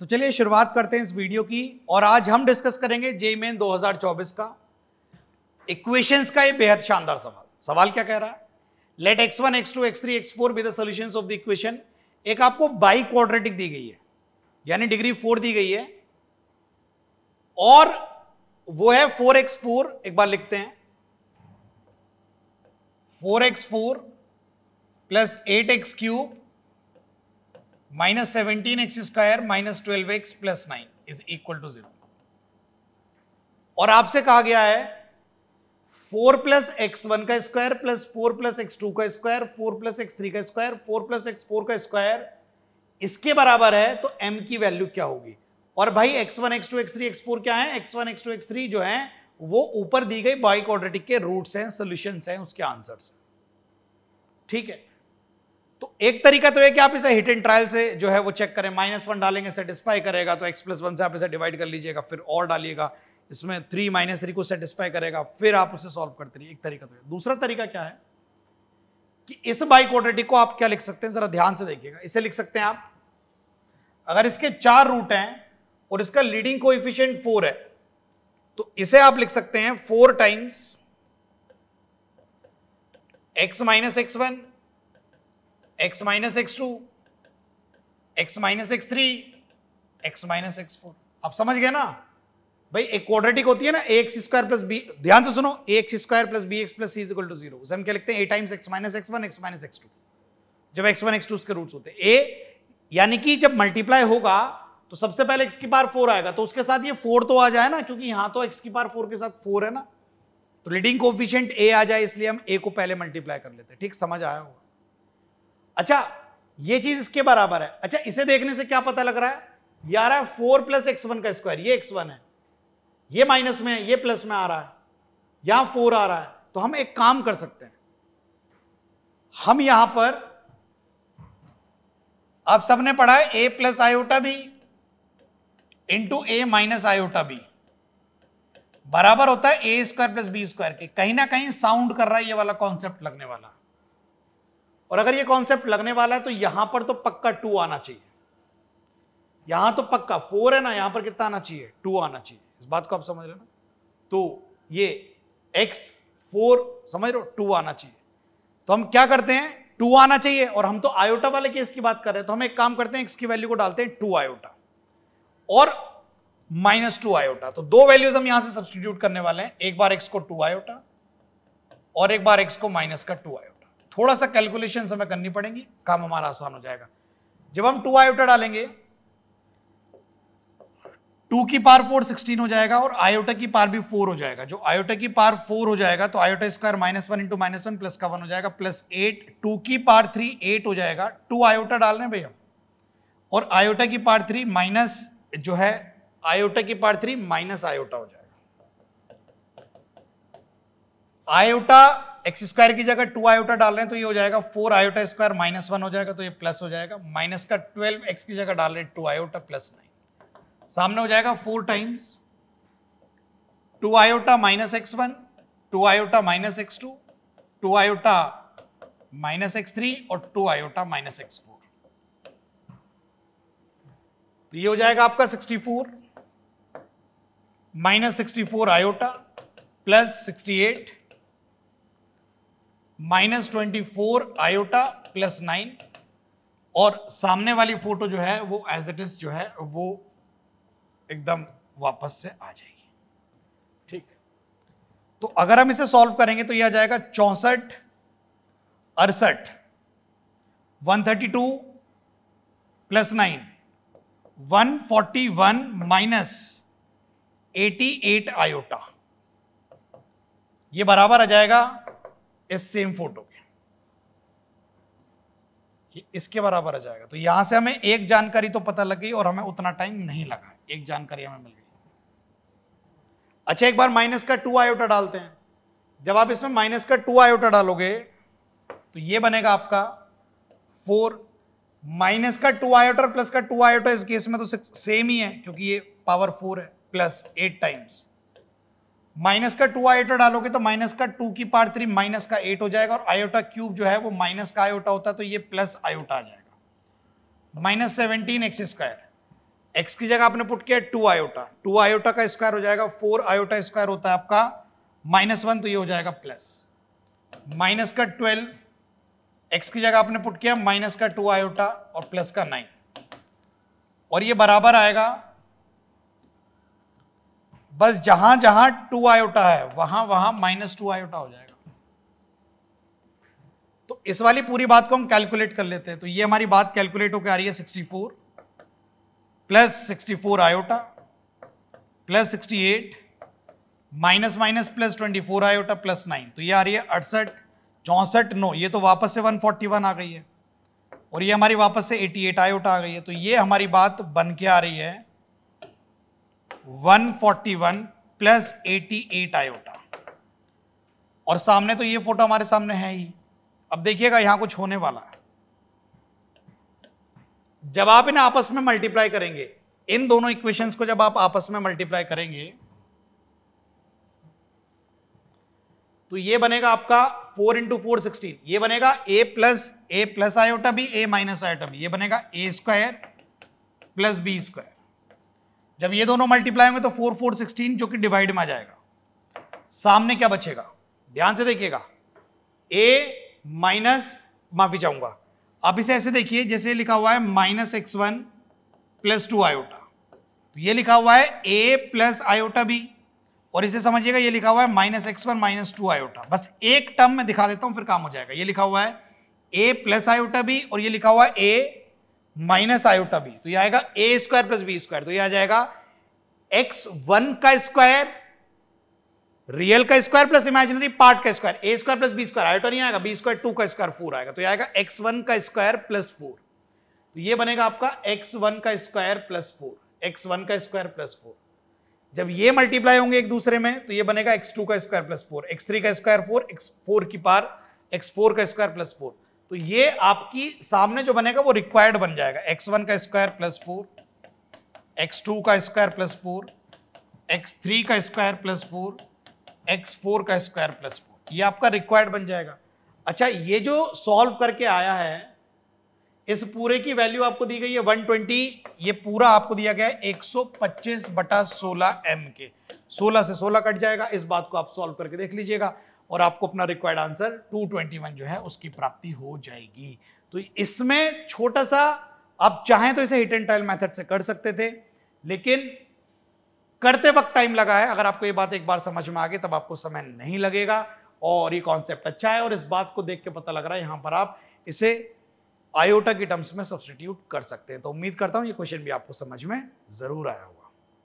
तो चलिए शुरुआत करते हैं इस वीडियो की और आज हम डिस्कस करेंगे जे मेन 2024 का इक्वेशंस का ये बेहद शानदार सवाल सवाल क्या कह रहा है let x one x two x three x four be the solution of the equation एक आपको बाई क्वाड्रेटिक दी गई है यानी डिग्री फोर दी गई है और वो है फोर एक्स फोर एक बार लिखते हैं four x four plus eight x cube minus seventeen x square minus twelve x plus nine is equal to zero और आपसे कहा गया है फोर प्लस एक्स वन का square plus four plus x two का square four plus x three का square four plus x four का square इसके बराबर है तो एम की वैल्यू क्या होगी और भाई x one x two x three x four क्या है x one x two x three जो है वो ऊपर दी गई बाई ऑर्डरटिक के रूट्स हैं सॉल्यूशंस हैं उसके आंसर्स ठीक है तो एक तरीका तो है कि आप इसे हिट एंड ट्रायल से जो है वो चेक करें माइनस वन डालेंगे सेटिस्फाई करेगा तो एक्स प्लस वन से आप इसे डिवाइड कर लीजिएगा फिर और डालिएगा इसमें थ्री माइनस थ्री को सेटिस्फाई करेगा फिर आप उसे सॉल्व करते रहिए एक तरीका तो है दूसरा तरीका क्या है कि इस बाई क्वाड्रेटिक को आप क्या लिख सकते हैं जरा ध्यान से देखिएगा इसे लिख सकते हैं आप अगर इसके चार रूट हैं और इसका लीडिंग कोएफिशिएंट फोर है तो इसे आप लिख सकते हैं four times x minus x one x minus x two x minus x three x minus x four आप समझ गए ना भाई एक क्वाड्रेटिक होती है ना a x square plus b ध्यान से सुनो a x square plus b x plus c equal to zero उसे हम क्या लिखते हैं a times x minus x one x minus x two जब एक्स वन एक्स टू उसके रूट्स होते हैं ए यानी कि जब मल्टीप्लाई होगा तो सबसे पहले एक्स की पार फोर आएगा तो उसके साथ ये फोर तो आ जाए ना क्योंकि यहां तो एक्स की पार फोर के साथ फोर है ना तो लीडिंग कोफिशियंट ए आ जाए इसलिए हम ए को पहले मल्टीप्लाई कर लेते हैं ठीक समझ आया होगा अच्छा ये चीज इसके बराबर है अच्छा इसे देखने से क्या पता लग रहा है ये आ रहा है फोर प्लस एक्स वन का स्क्वायर ये एक्स वन है ये माइनस में है ये प्लस में आ रहा है यहां फोर आ रहा है तो हम एक काम कर सकते हैं हम यहां पर आप सबने पढ़ा है a plus iota b into a minus iota b बराबर होता है a square plus B square के कहीं ना कहीं साउंड कर रहा है ये वाला कॉन्सेप्ट लगने वाला और अगर ये कॉन्सेप्ट लगने वाला है तो यहां पर तो पक्का टू आना चाहिए यहां तो पक्का फोर है ना यहां पर कितना आना चाहिए टू आना चाहिए इस बात को आप समझ रहे ना तो ये एक्स फोर समझ रहे हो टू आना चाहिए तो हम क्या करते हैं टू आना चाहिए और हम तो आयोटा वाले केस की बात कर रहे हैं तो हम एक काम करते हैं एक्स की वैल्यू को डालते हैं टू आयोटा और माइनस टू आयोटा तो दो वैल्यूज हम यहां से सब्सटीट्यूट करने वाले हैं एक बार एक्स को टू आयोटा और एक बार एक्स को माइनस का टू आयोटा थोड़ा सा कैलकुलेशन हमें करनी पड़ेंगी काम हमारा आसान हो जाएगा जब हम टू आयोटा डालेंगे टू की पार फोर सिक्सटीन हो जाएगा और आयोटा की पार भी फोर हो जाएगा जो आयोटा की पार फोर हो जाएगा तो iota square minus one into minus one plus का वन हो जाएगा प्लस एट टू की पार थ्री एट हो जाएगा टू आयोटा डाल रहे भैया और आयोटा की पार थ्री माइनस जो है आयोटा की पार थ्री माइनस आयोटा हो जाएगा आयोटा एक्स स्क्वायर की जगह टू आयोटा डाल रहे हैं तो ये हो जाएगा four iota square minus one हो जाएगा तो ये प्लस हो जाएगा माइनस का ट्वेल्व एक्स की जगह डाल रहे हैं टू आयोटा प्लस नाइन सामने हो जाएगा four times two iota minus x one two iota minus x two two iota minus x three और two iota minus x four तो ये हो जाएगा आपका sixty four minus sixty four iota plus sixty eight minus twenty four iota plus nine और सामने वाली photo जो है वो एज इट इज जो है वो एकदम वापस से आ जाएगी ठीक तो अगर हम इसे सॉल्व करेंगे तो ये आ जाएगा चौसठ अड़सठ 132 प्लस नाइन 141 माइनस 88 आयोटा ये बराबर आ जाएगा इस सेम फोटो के इसके बराबर आ जाएगा तो यहां से हमें एक जानकारी तो पता लग गई और हमें उतना टाइम नहीं लगा एक जानकारी हमें मिल गई अच्छा एक बार माइनस का टू आयोटा डालते हैं जब आप इसमें माइनस का टू आयोटा डालोगे तो ये बनेगा आपका फोर माइनस का टू आयोटा प्लस का टू आयोटा इस केस में तो सेम ही है क्योंकि ये पावर फोर है प्लस एट टाइम्स माइनस का टू आयोटा डालोगे तो माइनस का टू की पार थ्री माइनस का एट हो जाएगा और आयोटा क्यूब जो है वो माइनस का आयोटा होता है तो ये प्लस आयोटा आ जाएगा minus seventeen x square x की जगह आपने पुट किया टू आयोटा टू आयोटा का स्क्वायर हो जाएगा फोर आयोटा स्क्वायर होता है आपका माइनस वन तो ये हो जाएगा प्लस माइनस का ट्वेल्व एक्स की जगह आपने पुट किया माइनस का टू आयोटा और प्लस का नाइन और ये बराबर आएगा बस जहां जहां टू आयोटा है वहां वहां माइनस टू आयोटा हो जाएगा तो इस वाली पूरी बात को हम कैलकुलेट कर लेते हैं तो ये हमारी बात कैलकुलेट होकर आ रही है 64 plus 64 iota plus 68 minus minus plus 24 iota plus 9 तो ये आ रही है अड़सठ चौंसठ नो ये तो वापस से 141 आ गई है और ये हमारी वापस से 88 आयोटा आ गई है तो ये हमारी बात बन के आ रही है 141 प्लस 88 आयोटा और सामने तो ये फोटो हमारे सामने है ही अब देखिएगा यहां कुछ होने वाला है जब आप इन्हें आपस में मल्टीप्लाई करेंगे इन दोनों इक्वेशंस को जब आप आपस में मल्टीप्लाई करेंगे तो ये बनेगा आपका फोर इंटू फोर सिक्सटीन ये बनेगा a plus a plus iota भी ए माइनस आयोटा भी ये बनेगा a square plus B square जब ये दोनों मल्टीप्लाई होंगे तो फोर फोर सिक्सटीन जो कि डिवाइड में आ जाएगा सामने क्या बचेगा ध्यान से देखिएगा ए माइनस माफी चाहूंगा आप इसे ऐसे देखिए जैसे लिखा हुआ है minus x one plus two iota तो ये लिखा हुआ है ए प्लस आयोटा बी और इसे समझिएगा ये लिखा हुआ है minus x one minus two iota बस एक टर्म में दिखा देता हूं फिर काम हो जाएगा ये लिखा हुआ है ए प्लस आयोटा बी और ये लिखा हुआ है ए माइनस आयोटा बी तो यह आएगा A square plus B square तो यह आ जाएगा एक्स वन का स्क्वायर रियल का स्क्वायर प्लस इमेजिनरी पार्ट का square A square plus B square iota नहीं आएगा बी स्क्वायर टू का स्क्वायर फोर आएगा तो यह आएगा एक्स वन का स्क्वायर प्लस फोर तो यह बनेगा आपका एक्स वन का square plus four X one का स्क्वायर प्लस फोर जब ये मल्टीप्लाई होंगे एक दूसरे में तो ये बनेगा एक्स टू का square plus four x three का स्क्वायर फोर एक्स फोर की पार एक्स फोर का स्क्वायर प्लस फोर तो ये आपकी सामने जो बनेगा वो रिक्वायर्ड बन जाएगा एक्स वन का square plus four X two का square plus four x three का square plus four x four का स्क्वायर प्लस फोर ये आपका रिक्वायर्ड बन जाएगा अच्छा ये जो सॉल्व करके आया है इस पूरे की वैल्यू आपको दी गई है 120 ये पूरा आपको दिया गया है 125 बटा 16 एम के 16 से 16 कट जाएगा इस बात को आप सॉल्व करके देख लीजिएगा और आपको अपना रिक्वायर्ड आंसर 221 जो है उसकी प्राप्ति हो जाएगी तो इसमें छोटा सा आप चाहें तो इसे हिट एंड ट्रायल मेथड से कर सकते थे लेकिन करते वक्त टाइम लगा है अगर आपको ये बात एक बार समझ में आ गई तब आपको समय नहीं लगेगा और ये कॉन्सेप्ट अच्छा है और इस बात को देख के पता लग रहा है यहाँ पर आप इसे आयोटा के टर्म्स में सब्सटीट्यूट कर सकते हैं तो उम्मीद करता हूँ ये क्वेश्चन भी आपको समझ में ज़रूर आया होगा